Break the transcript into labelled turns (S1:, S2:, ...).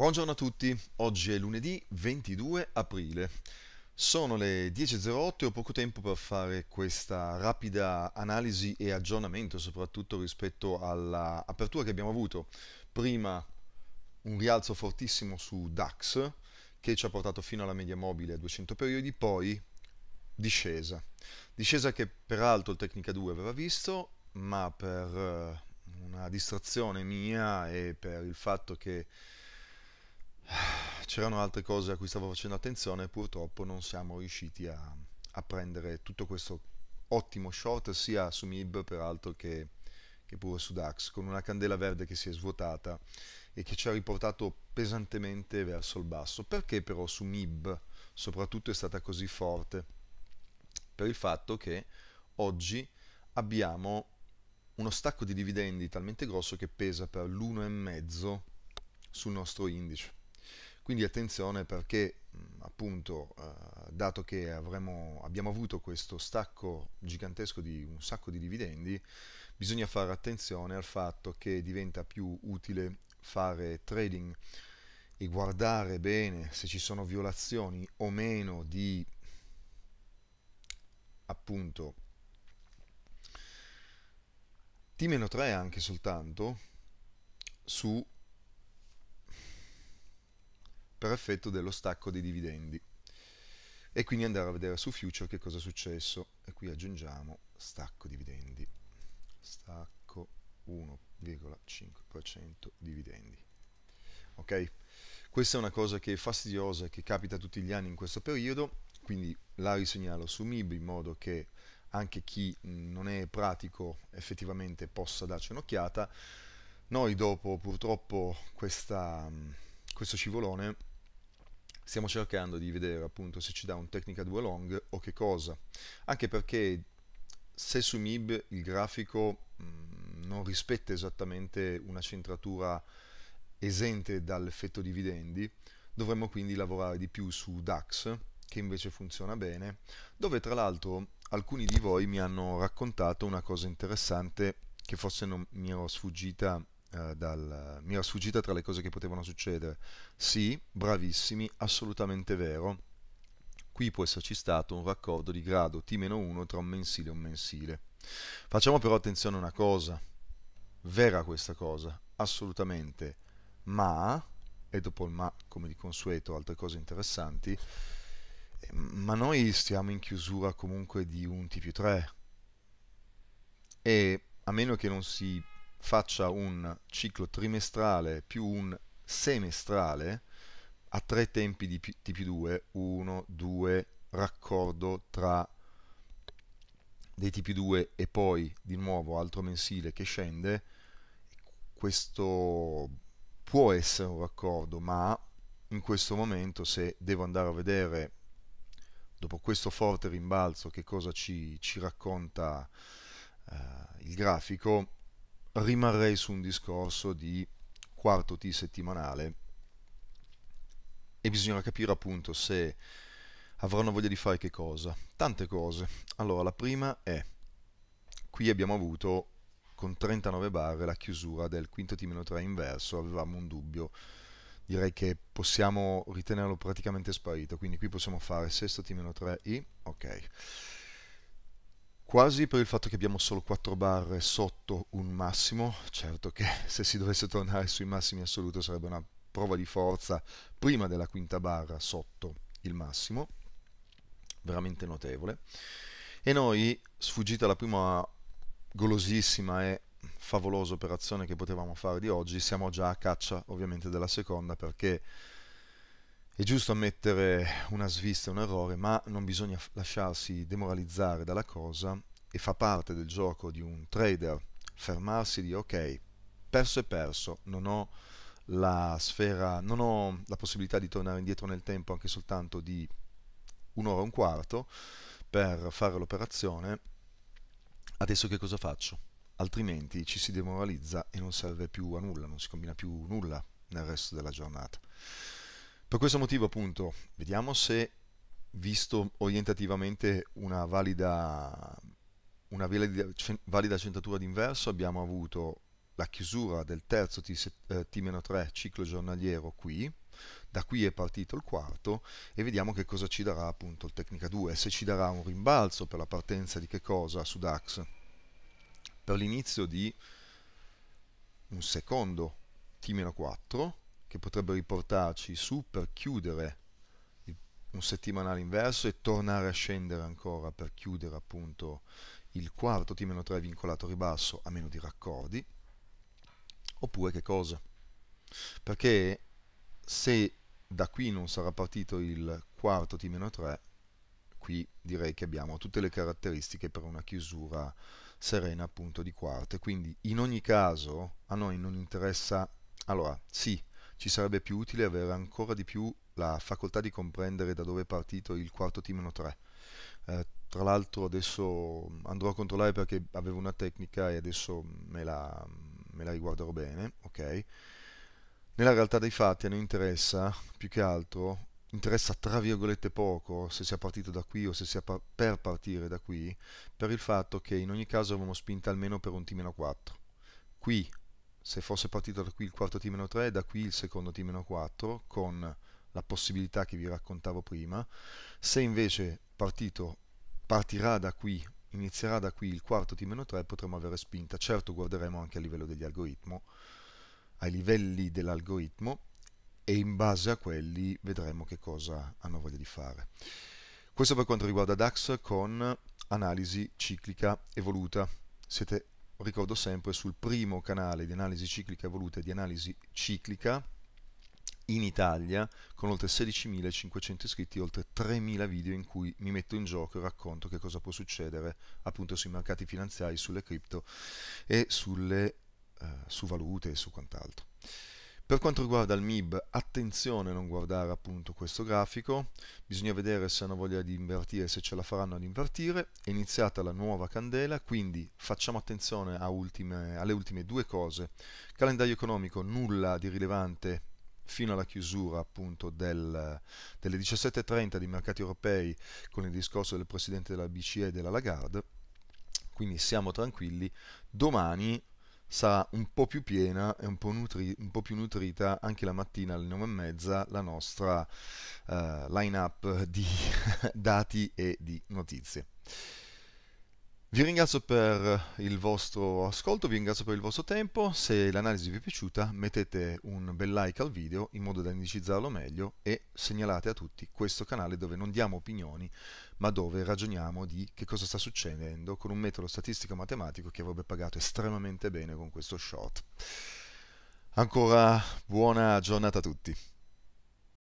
S1: Buongiorno a tutti, oggi è lunedì 22 aprile. Sono le 10.08 e ho poco tempo per fare questa rapida analisi e aggiornamento, soprattutto rispetto all'apertura che abbiamo avuto. Prima un rialzo fortissimo su DAX che ci ha portato fino alla media mobile a 200 periodi, poi discesa. Discesa che peraltro il Tecnica 2 aveva visto, ma per eh, una distrazione mia e per il fatto che c'erano altre cose a cui stavo facendo attenzione purtroppo non siamo riusciti a, a prendere tutto questo ottimo short sia su Mib peraltro che, che pure su DAX con una candela verde che si è svuotata e che ci ha riportato pesantemente verso il basso. Perché però su MIB soprattutto è stata così forte? Per il fatto che oggi abbiamo uno stacco di dividendi talmente grosso che pesa per l'1,5 sul nostro indice. Quindi attenzione perché appunto eh, dato che avremo, abbiamo avuto questo stacco gigantesco di un sacco di dividendi, bisogna fare attenzione al fatto che diventa più utile fare trading e guardare bene se ci sono violazioni o meno di appunto T-3 anche soltanto su per effetto dello stacco dei dividendi e quindi andare a vedere su future che cosa è successo e qui aggiungiamo stacco dividendi stacco 1,5% dividendi ok questa è una cosa che è fastidiosa e che capita tutti gli anni in questo periodo quindi la risegnalo su MIB in modo che anche chi non è pratico effettivamente possa darci un'occhiata noi dopo purtroppo questa, questo scivolone stiamo cercando di vedere appunto se ci dà un Technica 2 long o che cosa, anche perché se su MIB il grafico mh, mm, non rispetta esattamente una centratura esente dall'effetto dividendi, dovremmo quindi lavorare di più su DAX, che invece funziona bene, dove tra l'altro alcuni di voi mi hanno raccontato una cosa interessante che forse non mi ero sfuggita eh, dal... mi era sfuggita tra le cose che potevano succedere. Sì, bravissimi, assolutamente vero. Qui può esserci stato un raccordo di grado T-1 tra un mensile e un mensile. Facciamo però attenzione a una cosa, vera questa cosa, assolutamente, ma, e dopo il ma come di consueto altre cose interessanti, ehm, ma noi stiamo in chiusura comunque di un T più 3 e a meno che non si faccia un ciclo trimestrale più un semestrale a tre tempi di più, 2 1, 2, raccordo tra dei tipi 2 e poi di nuovo altro mensile che scende, questo può essere un raccordo, ma in questo momento se devo andare a vedere dopo questo forte rimbalzo che cosa ci, ci racconta eh, il grafico, rimarrei su un discorso di quarto T settimanale e bisogna capire appunto se avranno voglia di fare che cosa. Tante cose. Allora, la prima è, qui abbiamo avuto con 39 barre la chiusura del quinto T-3 inverso, avevamo un dubbio, direi che possiamo ritenerlo praticamente sparito, quindi qui possiamo fare sesto T-3I, ok quasi per il fatto che abbiamo solo 4 barre sotto un massimo, certo che se si dovesse tornare sui massimi assoluti sarebbe una prova di forza prima della quinta barra sotto il massimo, veramente notevole. E noi, sfuggita la prima golosissima e favolosa operazione che potevamo fare di oggi, siamo già a caccia ovviamente della seconda perché è giusto ammettere una svista, un errore, ma non bisogna lasciarsi demoralizzare dalla cosa e fa parte del gioco di un trader fermarsi di ok, perso è perso, non ho la sfera, non ho la possibilità di tornare indietro nel tempo anche soltanto di un'ora e un quarto per fare l'operazione, adesso che cosa faccio? Altrimenti ci si demoralizza e non serve più a nulla, non si combina più nulla nel resto della giornata. Per questo motivo appunto vediamo se visto orientativamente una valida, una valida centratura d'inverso abbiamo avuto la chiusura del terzo T-3 eh, ciclo giornaliero qui, da qui è partito il quarto e vediamo che cosa ci darà appunto il Tecnica 2, se ci darà un rimbalzo per la partenza di che cosa su DAX, per l'inizio di un secondo T-4 che potrebbe riportarci su per chiudere un settimanale inverso e tornare a scendere ancora per chiudere appunto il quarto T-3 vincolato ribasso a meno di raccordi oppure che cosa? Perché se da qui non sarà partito il quarto T-3 qui direi che abbiamo tutte le caratteristiche per una chiusura serena appunto di quarte quindi in ogni caso a noi non interessa allora sì ci sarebbe più utile avere ancora di più la facoltà di comprendere da dove è partito il quarto T-3. Eh, tra l'altro adesso andrò a controllare perché avevo una tecnica e adesso me la, me la riguarderò bene, ok? Nella realtà dei fatti a noi interessa più che altro, interessa tra virgolette poco se sia partito da qui o se sia par per partire da qui, per il fatto che in ogni caso avevamo spinta almeno per un T-4. Qui se fosse partito da qui il quarto T-3 da qui il secondo T-4 con la possibilità che vi raccontavo prima, se invece partito, partirà da qui, inizierà da qui il quarto T-3 potremo avere spinta, certo guarderemo anche a livello degli algoritmo, ai livelli dell'algoritmo e in base a quelli vedremo che cosa hanno voglia di fare. Questo per quanto riguarda DAX con analisi ciclica evoluta. Siete ricordo sempre, sul primo canale di analisi ciclica evoluta e di analisi ciclica in Italia, con oltre 16.500 iscritti e oltre 3.000 video in cui mi metto in gioco e racconto che cosa può succedere appunto sui mercati finanziari, sulle cripto e sulle, eh, su valute e su quant'altro. Per quanto riguarda il MIB, attenzione a non guardare appunto questo grafico, bisogna vedere se hanno voglia di invertire, se ce la faranno ad invertire, è iniziata la nuova candela, quindi facciamo attenzione ultime, alle ultime due cose. Calendario economico, nulla di rilevante fino alla chiusura appunto del, delle 17.30 dei mercati europei con il discorso del Presidente della BCE e della Lagarde, quindi siamo tranquilli, domani sarà un po' più piena e un po', nutri- un po più nutrita anche la mattina alle e mezza la nostra uh, eh, line-up di dati e di notizie. Vi ringrazio per il vostro ascolto, vi ringrazio per il vostro tempo, se l'analisi vi è piaciuta mettete un bel like al video in modo da indicizzarlo meglio e segnalate a tutti questo canale dove non diamo opinioni ma dove ragioniamo di che cosa sta succedendo con un metodo statistico matematico che avrebbe pagato estremamente bene con questo short. Ancora buona giornata a tutti.